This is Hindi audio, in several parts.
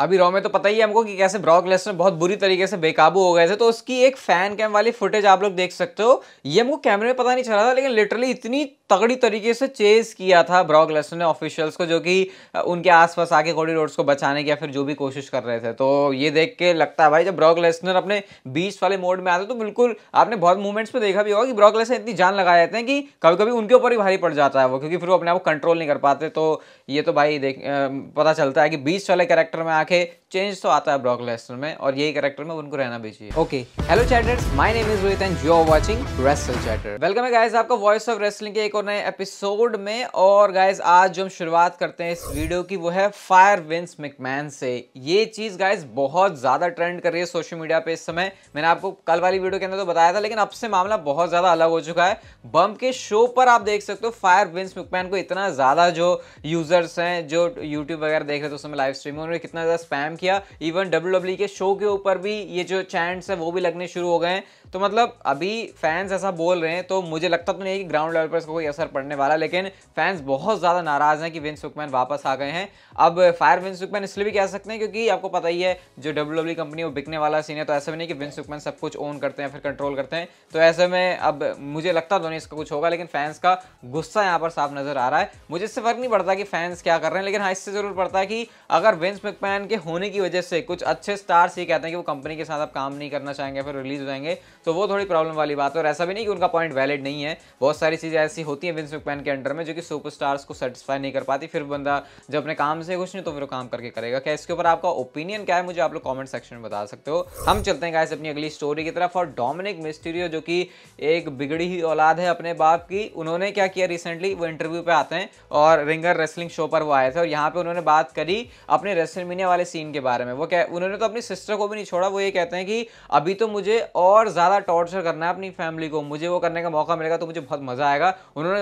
अभी रॉ में तो पता ही है हमको कि कैसे ब्रॉक लेसनर बहुत बुरी तरीके से बेकाबू हो गए थे तो उसकी एक फैन कैम वाली फुटेज आप लोग देख सकते हो ये हमको कैमरे में पता नहीं चला था लेकिन लिटरली इतनी तगड़ी तरीके से चेज किया था ब्रॉक लेसनर ने ऑफिशियल्स को जो कि उनके आसपास आके कोडी रोड्स को बचाने की या फिर जो भी कोशिश कर रहे थे तो ये देख के लगता है भाई जब ब्रॉक लेसनर अपने बीच वाले मोड में आते तो बिल्कुल आपने बहुत मूवमेंट्स में देखा भी होगा कि ब्रॉक लेसनर इतनी जान लगा जाते हैं कि कभी कभी उनके ऊपर ही भारी पड़ जाता है वो क्योंकि फिर वो अपने आप को कंट्रोल नहीं कर पाते तो ये तो भाई देख पता चलता है कि बीच वाले कैरेक्टर में রাখে चेंज तो आता है ब्रॉक लेसनर में और यही कैरेक्टर में उनको रहना भी चाहिए okay hello chatters my name is Rohit and you are watching wrestle chatter welcome है गाइस आपका वॉइस ऑफ रेसलिंग के एक और नए एपिसोड में और गाइस आज जो हम शुरुआत करते हैं इस वीडियो की वो है फायर विंस मिकमैन से ये चीज गाइज बहुत ज्यादा ट्रेंड कर रही है सोशल मीडिया पे इस समय मैंने आपको कल वाली वीडियो के अंदर तो बताया था लेकिन अब से मामला बहुत ज्यादा अलग हो चुका है बम के शो पर आप देख सकते हो फायर विंस मिकमैन को इतना ज्यादा जो यूजर्स हैं जो यूट्यूब वगैरह देख रहे थे उस समय लाइव स्ट्रीम में उन्होंने कितना ज्यादा स्पैम किया इवन डब्ल्यू e के शो के ऊपर भी ये जो चैंट्स है वो भी लगने शुरू हो गए हैं तो मतलब अभी फैंस ऐसा बोल रहे हैं तो मुझे लगता तो नहीं कि ग्राउंड लेवल पर इसका कोई असर पड़ने वाला लेकिन फैंस बहुत ज़्यादा नाराज़ हैं कि विंस सुकमैन वापस आ गए हैं अब फायर विंस सुकमैन इसलिए भी कह सकते हैं क्योंकि आपको पता ही है जो डब्ल्यू कंपनी e वो बिकने वाला सीन है तो ऐसा भी नहीं कि विंस सुकमैन सब कुछ ओन करते हैं फिर कंट्रोल करते हैं तो ऐसे में अब मुझे लगता तो नहीं इसका कुछ होगा लेकिन फैंस का गुस्सा यहाँ पर साफ नज़र आ रहा है मुझे इससे फर्क नहीं पड़ता कि फैंस क्या कर रहे हैं लेकिन हाँ इससे ज़रूर पड़ता है कि अगर विंस मैकमैन के होने कंपनी की वजह से कुछ अच्छे स्टार्स ये कहते हैं कि वो कंपनी के साथ आप काम नहीं करना चाहेंगे फिर रिलीज हो जाएंगे तो वो थोड़ी प्रॉब्लम वाली बात है और ऐसा भी नहीं कि उनका पॉइंट वैलिड नहीं है बहुत सारी चीज़ें ऐसी होती हैं विंस मैन के अंडर में जो कि सुपरस्टार्स को सेटिसफाई नहीं कर पाती फिर बंदा जब अपने काम से कुछ नहीं तो फिर काम करके करेगा क्या इसके ऊपर आपका ओपिनियन क्या है मुझे आप लोग कॉमेंट सेक्शन में बता सकते हो हम चलते हैं गाइस अपनी अगली स्टोरी की तरफ और डोमिनिक मिस्टीरियो जो कि एक बिगड़ी ही औलाद है अपने बाप की उन्होंने क्या किया रिसेंटली वो इंटरव्यू पे आते हैं और रिंगर रेसलिंग शो पर वो आए थे और यहाँ पे उन्होंने बात करी अपने रेसलमीनिया वाले सीन के के बारे में वो कह उन्होंने तो अपनी सिस्टर को भी नहीं छोड़ा वो ये कहते हैं कि अभी तो मुझे और ज़्यादा टॉर्चर करना है अपनी फैमिली को मुझे वो करने का मौका मिलेगा तो मुझे बहुत मज़ा आएगा उन्होंने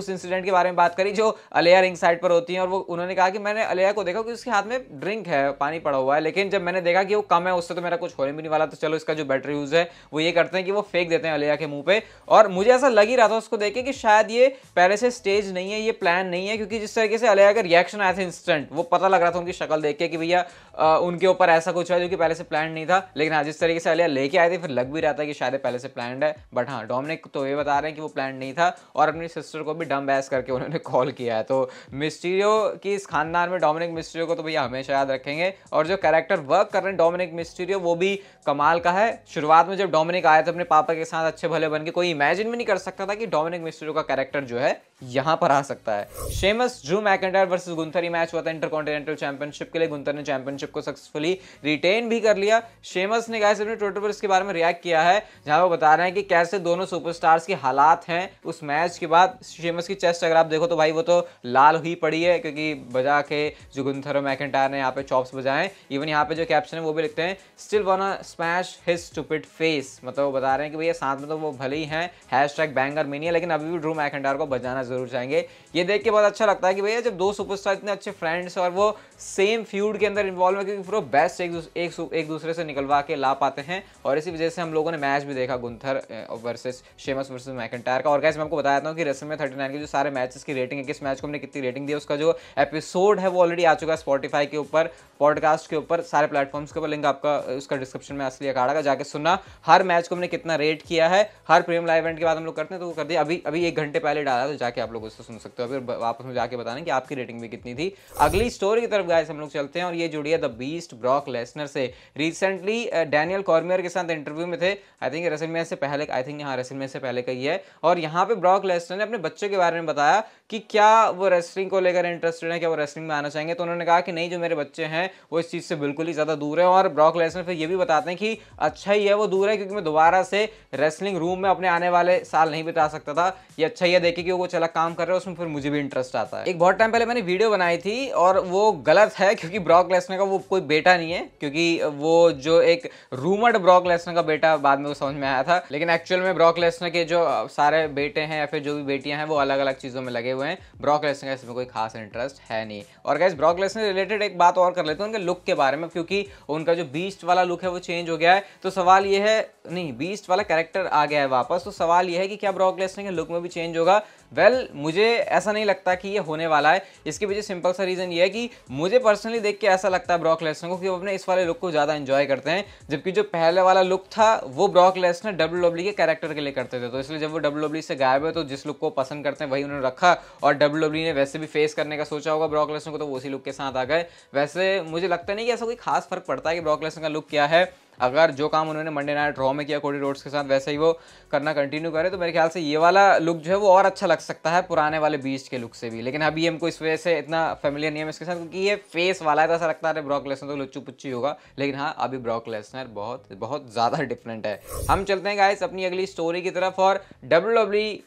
उस इंसिडेंट के बारे में बात करी जो अलिया रिंग साइड पर होती है और वो उन्होंने कहा कि मैंने अलिया को देखा कि उसके हाथ में ड्रिंक है पानी पड़ा हुआ है लेकिन जब मैंने देखा कि वो कम है उससे तो मेरा कुछ होने भी नहीं वाला तो चलो इसका जो बैटरी यूज़ है वो ये करते हैं कि वो फेंक देते हैं अलिया के मुँह पर और मुझे ऐसा लग ही रहा था उसको देखे कि शायद ये पहले से स्टेज नहीं है ये प्लान नहीं है क्योंकि जिस तरीके से अलिया का रिएक्शन आया था इंस्टेंट वो पता लग रहा था उनकी शक्ल देख के कि भैया आ, उनके ऊपर ऐसा कुछ हुआ जो कि पहले से प्लान नहीं था लेकिन हाँ जिस तरीके से अलिया लेके आए थे फिर लग भी रहा था कि शायद पहले से प्लान है बट हाँ डोमिनिक तो ये बता रहे हैं कि वो प्लान नहीं था और अपनी सिस्टर को भी डम बैस करके उन्होंने कॉल किया है तो मिस्टीरियो की इस खानदान में डोमिनिक मिस्टीरियो को तो भैया हमेशा याद रखेंगे और जो कैरेक्टर वर्क कर रहे हैं डोमिनिक मिस्टीरियो वो भी कमाल का है शुरुआत में जब डोमिनिक आया थे अपने पापा के साथ अच्छे भले बन के कोई इमेजिन भी नहीं कर सकता था कि डोमिनिक मिस्टीरियो का कैरेक्टर जो है यहां पर आ सकता है शेमस जू मैकेंटायर वर्सेस गुंथर ही मैच हुआ था इंटरकॉन्टिनेंटल चैंपियनशिप के लिए गुंथर ने चैंपियनशिप को सक्सेसफुली रिटेन भी कर लिया शेमस ने गाइस अपने ट्विटर पर इसके बारे में रिएक्ट किया है जहां वो बता रहे हैं कि कैसे दोनों सुपरस्टार्स के हालात हैं उस मैच के बाद शेमस की चेस्ट अगर आप देखो तो भाई वो तो लाल ही पड़ी है क्योंकि बजा के जो गुंथर और मैकेंटायर ने यहाँ पे चॉप्स बजाए इवन यहाँ पे जो कैप्शन है वो भी लिखते हैं still one smash his stupid face मतलब वो बता रहे हैं कि भैया साथ में तो वो भले ही हैं हैश टैग बैंगर मेनिया लेकिन अभी भी ड्रू मैकेंटायर को बजाना करना ज़रूर चाहेंगे ये देख के बहुत अच्छा लगता है कि भैया जब दो सुपरस्टार इतने अच्छे फ्रेंड्स और वो सेम फ्यूड के अंदर इन्वॉल्व है क्योंकि वो बेस्ट एक एक, एक दूसरे से निकलवा के ला पाते हैं और इसी वजह से हम लोगों ने मैच भी देखा Gunther versus Sheamus versus McIntyre का और कैसे मैं आपको बताया हूँ कि रस्म में थर्टी के जो सारे मैचेस की रेटिंग है किस मैच को हमने कितनी रेटिंग दी उसका जो एपिसोड है वो ऑलरेडी आ चुका है स्पॉटीफाई के ऊपर पॉडकास्ट के ऊपर सारे प्लेटफॉर्म्स के ऊपर लिंक आपका उसका डिस्क्रिप्शन में असली अखाड़ा का जाकर सुनना हर मैच को हमने कितना रेट किया है हर प्रीमियम लाइव इवेंट के बाद हम लोग करते हैं तो वो कर दिया अभी अभी एक घंटे पहले डाला तो जाके जाके आप लोग उससे सुन सकते हो फिर वापस में जाके बताने कि आपकी रेटिंग भी कितनी थी अगली स्टोरी की तरफ गाइस हम लोग चलते हैं और ये जुड़ी है द बीस्ट ब्रॉक लेसनर से रिसेंटली डैनियल कॉर्मियर के साथ इंटरव्यू में थे आई थिंक रेसल में से पहले आई थिंक यहाँ रेसल में से पहले कही है और यहाँ पे ब्रॉक लेसनर ने अपने बच्चे के बारे में बताया कि क्या वो रेसलिंग को लेकर इंटरेस्टेड है क्या वो रेसलिंग में आना चाहेंगे तो उन्होंने कहा कि नहीं जो मेरे बच्चे हैं वो इस चीज़ से बिल्कुल ही ज़्यादा दूर है और ब्रॉक लेसन फिर ये भी बताते हैं कि अच्छा ही है वो दूर है क्योंकि मैं दोबारा से रेसलिंग रूम में अपने आने वाले साल नहीं बिता सकता था ये अच्छा ही है देखे कि वो चला काम कर रहे हैं उसमें फिर मुझे भी इंटरेस्ट आता है एक बहुत टाइम पहले मैंने वीडियो बनाई थी और वो गलत है क्योंकि ब्रॉक लेसन का वो कोई बेटा नहीं है क्योंकि वो जो एक रूमर्ड ब्रॉक लेसन का बेटा बाद में वो समझ में आया था लेकिन एक्चुअल में ब्रॉक लेसन के जो सारे बेटे हैं या फिर जो भी बेटियां हैं वो अलग अलग चीज़ों में लगे हुए हैं ब्रॉक लेसनर का इसमें कोई खास इंटरेस्ट है नहीं और गैस ब्रॉक लेसनर रिलेटेड एक बात और कर लेते हैं उनके लुक के बारे में क्योंकि उनका जो बीस्ट वाला लुक है वो चेंज हो गया है तो सवाल ये है नहीं बीस्ट वाला कैरेक्टर आ गया है वापस तो सवाल ये है कि क्या ब्रॉक लेसनर के लुक में भी चेंज होगा वेल well, मुझे ऐसा नहीं लगता कि ये होने वाला है इसके पीछे सिंपल सा रीज़न ये है कि मुझे पर्सनली देख के ऐसा लगता है ब्रॉक लेसनर को कि वो अपने इस वाले लुक को ज़्यादा एंजॉय करते हैं जबकि जो पहले वाला लुक था वो ब्रॉक लेसनर डब्ल्यू डब्ल्यू के कैरेक्टर के लिए करते थे तो इसलिए जब वो डब्ल्यू डब्ल्यू e से गायब है तो जिस लुक को पसंद करते हैं वही उन्होंने रखा और डब्ल्यू डब्ल्यू e ने वैसे भी फेस करने का सोचा होगा ब्रॉक लेसनर को तो वो उसी लुक के साथ आ गए वैसे मुझे लगता नहीं कि ऐसा कोई खास फर्क पड़ता है कि ब्रॉक लेसनर का लुक क्या है अगर जो काम उन्होंने मंडे नाइट रॉ में किया कोडी रोड्स के साथ वैसे ही वो करना कंटिन्यू करे तो मेरे ख्याल से ये वाला लुक जो है वो और अच्छा लग सकता है पुराने वाले बीच के लुक से भी लेकिन अभी हमको इस वजह से इतना फेमिलियर नहीं है इसके साथ क्योंकि ये फेस वाला है तो ऐसा लगता है ब्रॉक लेसनर तो लुच्चू पुच्ची होगा लेकिन हाँ अभी ब्रॉक लेसनर बहुत बहुत ज़्यादा डिफरेंट है हम चलते हैं गाइस अपनी अगली स्टोरी की तरफ और डब्ल्यू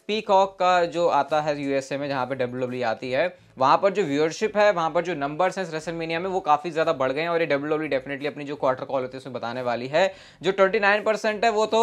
पीकॉक e का जो आता है यू में जहाँ पर डब्ल्यू e आती है वहाँ पर जो व्यूअरशिप है वहाँ पर जो नंबर्स हैं रेसल में वो काफ़ी ज़्यादा बढ़ गए हैं और ये डब्ल्यू डब्ल्यू डेफिनेटली अपनी जो क्वार्टर कॉल होती है उसमें बताने वाली है जो ट्वेंटी नाइन परसेंट है वो तो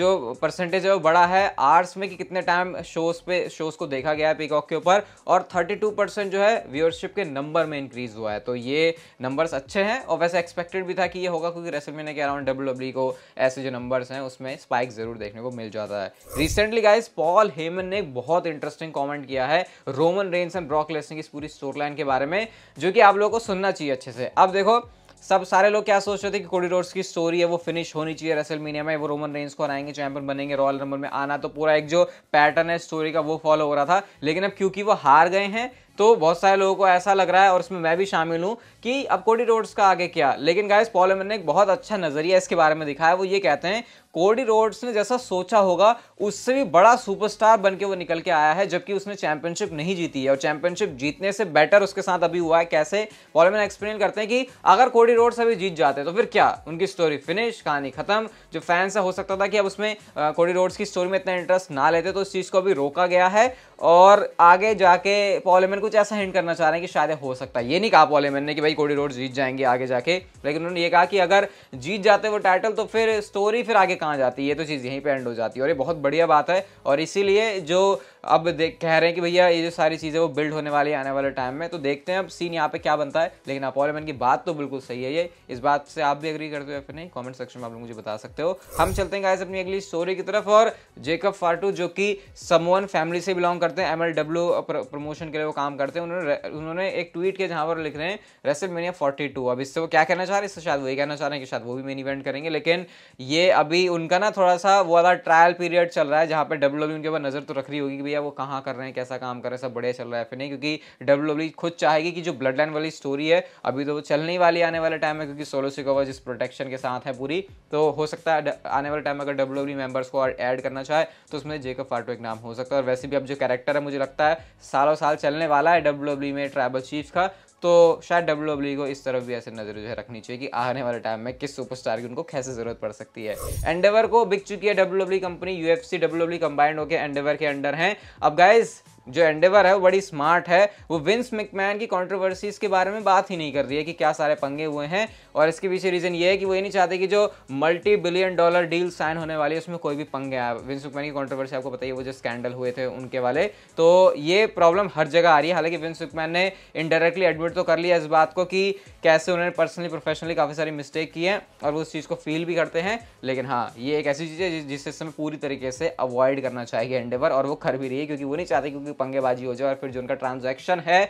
जो परसेंटेज है वो बड़ा है आर्ट्स में कि कितने टाइम शोज़ पे शोज़ को देखा गया है पीकॉक के ऊपर और थर्टी टू परसेंट जो है व्यूअरशिप के नंबर में इंक्रीज़ हुआ है तो ये नंबर्स अच्छे हैं और वैसे एक्सपेक्टेड भी था कि ये होगा क्योंकि रेसल के अराउंड डब्ल्यू e को ऐसे जो नंबर्स हैं उसमें स्पाइक ज़रूर देखने को मिल जाता है रिसेंटली गाइज पॉल हेमन ने बहुत इंटरेस्टिंग कॉमेंट किया है Roman Reigns and Brock Lesnar की इस पूरी स्टोर लाइन के बारे में जो कि आप लोगों को सुनना चाहिए अच्छे से अब देखो सब सारे लोग क्या सोच रहे थे कि कोडी रोड्स की स्टोरी है वो फिनिश होनी चाहिए रसल मीनिया में वो रोमन रेंज को हराएंगे चैंपियन बनेंगे रॉयल रंबल में आना तो पूरा एक जो पैटर्न है स्टोरी का वो फॉलो हो रहा था लेकिन अब क्योंकि वो हार गए हैं तो बहुत सारे लोगों को ऐसा लग रहा है और इसमें मैं भी शामिल हूँ कि अब कोडी रोड्स का आगे क्या लेकिन गायस पॉलमन ने एक बहुत अच्छा नज़रिया इसके बारे में दिखाया वो ये कहते हैं कोडी रोड्स ने जैसा सोचा होगा उससे भी बड़ा सुपरस्टार बन के वो निकल के आया है जबकि उसने चैंपियनशिप नहीं जीती है और चैंपियनशिप जीतने से बेटर उसके साथ अभी हुआ है कैसे पॉलमन एक्सप्लेन करते हैं कि अगर कोडी रोड्स अभी जीत जाते तो फिर क्या उनकी स्टोरी फिनिश कहानी खत्म जो फैंस हो सकता था कि अब उसमें कोडी रोड्स की स्टोरी में इतना इंटरेस्ट ना लेते तो इस चीज़ को अभी रोका गया है और आगे जाके पॉलमन को कुछ ऐसा हिंट करना चाह रहे हैं कि शायद हो सकता है ये नहीं कहा पॉल हेमन ने कि भाई कोडी रोड जीत जाएंगे आगे जाके लेकिन उन्होंने ये कहा कि अगर जीत जाते वो टाइटल तो फिर स्टोरी फिर आगे कहाँ जाती है ये तो चीज़ यहीं पर एंड हो जाती है और ये बहुत बढ़िया बात है और इसीलिए जो अब देख कह रहे हैं कि भैया ये जो सारी चीज़ें वो बिल्ड होने वाली है आने वाले टाइम में तो देखते हैं अब सीन यहाँ पे क्या बनता है लेकिन अपॉइंटमेंट की बात तो बिल्कुल सही है ये इस बात से आप भी अग्री करते हो या फिर नहीं कॉमेंट सेक्शन में आप लोग मुझे बता सकते हो हम चलते हैं गाइस अपनी अगली स्टोरी की तरफ और जेकब फार्टू जो कि समोहन फैमिली से बिलोंग करते हैं एम एल डब्ल्यू प्रमोशन के लिए वो काम करते हैं उन्होंने उन्होंने एक ट्वीट किया जहाँ पर लिख रहे हैं रेसल मेनिया फोर्टी अब इससे वो क्या कहना चाह रहे हैं इससे शायद वही कहना चाह रहे हैं कि शायद वो भी मेन इवेंट करेंगे लेकिन ये अभी उनका ना थोड़ा सा वो वाला ट्रायल पीरियड चल रहा है जहाँ पर डब्ल्यू e उनके ऊपर नजर तो रख रही होगी भी है वो कहाँ कर रहे हैं कैसा काम कर रहे हैं सब बढ़िया चल रहा है फिर नहीं क्योंकि डब्ल्यू e खुद चाहेगी कि जो ब्लड लाइन वाली स्टोरी है अभी तो वो चलने वाली आने वाले टाइम में क्योंकि सोलो सिकोवा जिस प्रोटेक्शन के साथ है पूरी तो हो सकता है आने वाले टाइम में अगर डब्ल्यू मेंबर्स e को ऐड करना चाहे तो उसमें जेकब फाटो एक नाम हो सकता है और वैसे भी अब जो कैरेक्टर है मुझे लगता है सालों साल चलने वाला है डब्ल्यू e में ट्राइबल चीफ का तो शायद डब्ल्यू डब्ल्यू को इस तरफ भी ऐसे नजर जो है रखनी चाहिए कि आने वाले टाइम में किस सुपरस्टार की उनको कैसे जरूरत पड़ सकती है एंडेवर को बिक चुकी है W W company UFC W W combined होकर एंडेवर के अंडर हैं अब गाइज जो एंडेवर है वो बड़ी स्मार्ट है वो विंस मिकमैन की कॉन्ट्रोवर्सीज के बारे में बात ही नहीं कर रही है कि क्या सारे पंगे हुए हैं और इसके पीछे रीज़न ये है कि वो ये नहीं चाहते कि जो multi billion dollar deal sign होने वाली है उसमें कोई भी पंगे आए विंस मिकमैन की कॉन्ट्रोवर्सी आपको बताइए वो जो स्कैंडल हुए थे उनके वाले तो ये प्रॉब्लम हर जगह आ रही है हालांकि विंस मिकमैन ने इनडायरेक्टली एडमिट तो कर लिया इस बात को कि कैसे उन्होंने पर्सनली प्रोफेशनली काफ़ी सारी मिस्टेक की है और वो उस चीज़ को फील भी करते हैं लेकिन हाँ ये एक ऐसी चीज़ है जिससे इस समय पूरी तरीके से अवॉइड करना चाहिए एंडेवर और वो कर भी रही है क्योंकि वो नहीं चाहते क्योंकि पंगेबाजी हो जाए और फिर जो उनका ट्रांजैक्शन है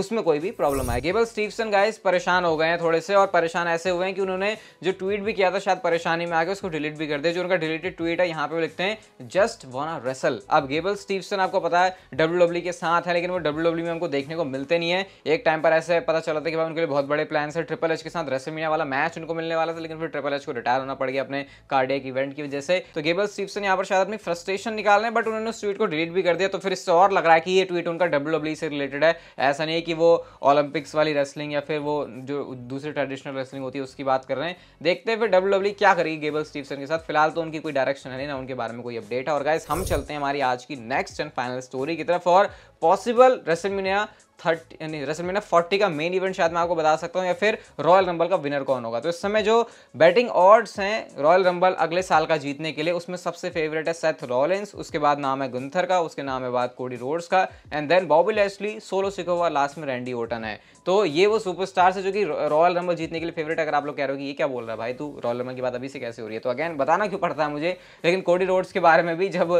उसमें कोई भी प्रॉब्लम आए गेबल स्टीवसन गाइस परेशान हो गए हैं थोड़े से और परेशान ऐसे हुए हैं कि उन्होंने जो ट्वीट भी किया था शायद परेशानी में आके उसको डिलीट भी कर दिया जो उनका डिलीटेड ट्वीट है यहाँ पे लिखते हैं जस्ट वॉना रेसल अब गेबल स्टीवसन आपको पता है डब्ल्यू e के साथ है लेकिन वो डब्ल्यू e में हमको देखने को मिलते नहीं है एक टाइम पर ऐसे पता चला था कि भाई उनके लिए बहुत बड़े प्लान है ट्रिपल एच के साथ रेसलमीनिया वाला मैच उनको मिलने वाला था लेकिन फिर ट्रिपल एच को रिटायर होना पड़ गया अपने कार्डियक इवेंट की वजह से तो गेबल स्टीवसन यहाँ पर शायद अपनी फ्रस्ट्रेशन निकाल रहे हैं बट उन्होंने उस ट्वीट को डिलीट भी कर दिया तो फिर इससे और लग रहा है रहा है कि ये ट्वीट उनका डब्ल्यू e से रिलेटेड है ऐसा नहीं है कि वो ओलंपिक्स वाली रेसलिंग या फिर वो जो दूसरी ट्रेडिशनल रेसलिंग होती है उसकी बात कर रहे हैं देखते हैं फिर डब्ल्यू e क्या करेगी गेबल स्टीवसन के साथ फिलहाल तो उनकी कोई डायरेक्शन है नहीं ना उनके बारे में कोई अपडेट है और गाइज हम चलते हैं हमारी आज की नेक्स्ट एंड फाइनल स्टोरी की तरफ और पॉसिबल रेसलमिनिया थर्टी यानी रेसलमेनिया फोर्टी का मेन इवेंट शायद मैं आपको बता सकता हूँ या फिर रॉयल रंबल का विनर कौन होगा तो इस समय जो बैटिंग ऑर्ड्स हैं रॉयल रंबल अगले साल का जीतने के लिए उसमें सबसे फेवरेट है सेथ रॉलेंस उसके बाद नाम है गुंथर का उसके नाम है बाद कोडी रोड्स का and then Bobby Lashley Solo Sikoa last में रैंडी ओटन है तो ये वो सुपरस्टार्स है जो कि रॉयल रंबल जीतने के लिए फेवरेट अगर आप लोग कह रहे हो कि ये क्या बोल रहा है भाई तू रॉयल रंबल की बात अभी से कैसे हो रही है तो अगेन बताना क्यों पड़ता है मुझे लेकिन कोडी रोड्स के बारे में भी जब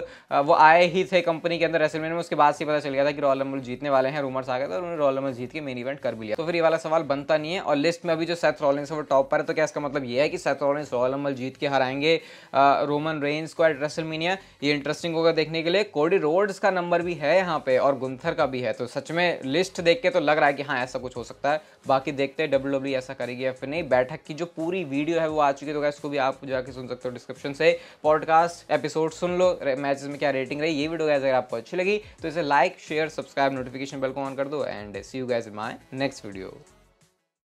वो आए ही थे कंपनी के अंदर रेसलमेंट में उसके बाद से पता चल गया था कि रॉयल रंबल जीतने वाले हैं रूमर्स आ गए तो था और उन्हें रॉयल में जीत के मेन इवेंट कर भी लिया तो फिर ये वाला सवाल बनता नहीं है और लिस्ट में अभी जो सेथ रॉलिंस है वो टॉप पर है तो क्या इसका मतलब ये है कि सेथ रॉलिंस रॉयल अमल जीत के हराएंगे रोमन रेंस को एट रेसलमीनिया ये इंटरेस्टिंग होगा देखने के लिए कोडी रोड्स का नंबर भी है यहाँ पे और गुंथर का भी है तो सच में लिस्ट देख के तो लग रहा है कि हाँ ऐसा कुछ हो सकता है बाकी देखते हैं डब्ल्यू डब्ल्यू e ऐसा करेगी या फिर नहीं बैठक की जो पूरी वीडियो है वो आ चुकी है तो इसको भी आप जाके सुन सकते हो डिस्क्रिप्शन से पॉडकास्ट एपिसोड सुन लो मैचेस में क्या रेटिंग रही ये वीडियो अगर आपको अच्छी लगी तो इसे like share subscribe notification bell को ऑन कर दो and see you guys in my next video.